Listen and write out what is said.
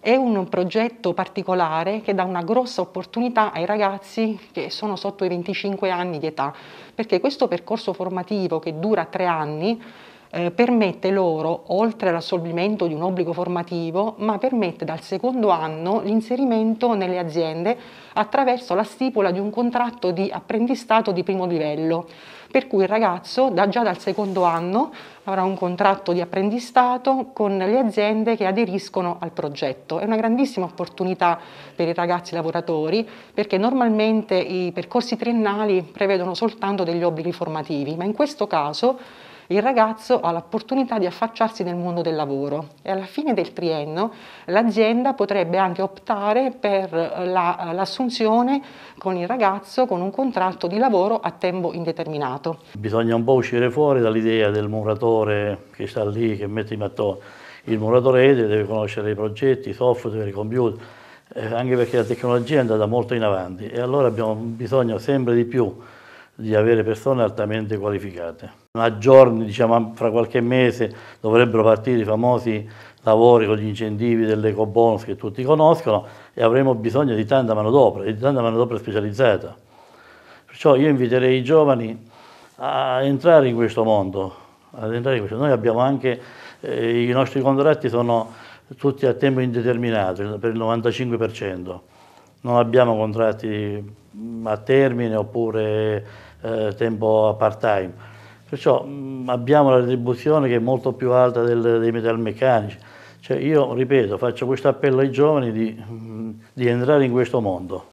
È un progetto particolare che dà una grossa opportunità ai ragazzi che sono sotto i 25 anni di età, perché questo percorso formativo che dura tre anni eh, permette loro, oltre all'assolvimento di un obbligo formativo, ma permette dal secondo anno l'inserimento nelle aziende attraverso la stipula di un contratto di apprendistato di primo livello per cui il ragazzo da già dal secondo anno avrà un contratto di apprendistato con le aziende che aderiscono al progetto. È una grandissima opportunità per i ragazzi lavoratori perché normalmente i percorsi triennali prevedono soltanto degli obblighi formativi, ma in questo caso il ragazzo ha l'opportunità di affacciarsi nel mondo del lavoro e alla fine del triennio l'azienda potrebbe anche optare per la, l'assunzione con il ragazzo con un contratto di lavoro a tempo indeterminato. Bisogna un po' uscire fuori dall'idea del muratore che sta lì, che mette i mattoni. Il muratore deve conoscere i progetti, i software, i computer, eh, anche perché la tecnologia è andata molto in avanti e allora abbiamo bisogno sempre di più di avere persone altamente qualificate. A giorni, diciamo, fra qualche mese, dovrebbero partire i famosi lavori con gli incentivi dell'ecobonus che tutti conoscono e avremo bisogno di tanta manodopera, di tanta manodopera specializzata. Perciò io inviterei i giovani a entrare in questo mondo. Ad entrare In questo. Noi abbiamo anche, eh, i nostri contratti sono tutti a tempo indeterminato, per il 95% non abbiamo contratti mm, a termine oppure eh, tempo a part time. Perciò mh, mm, abbiamo la retribuzione che è molto più alta del, dei metalmeccanici. Cioè io ripeto, faccio questo appello ai giovani di, mm, di entrare in questo mondo.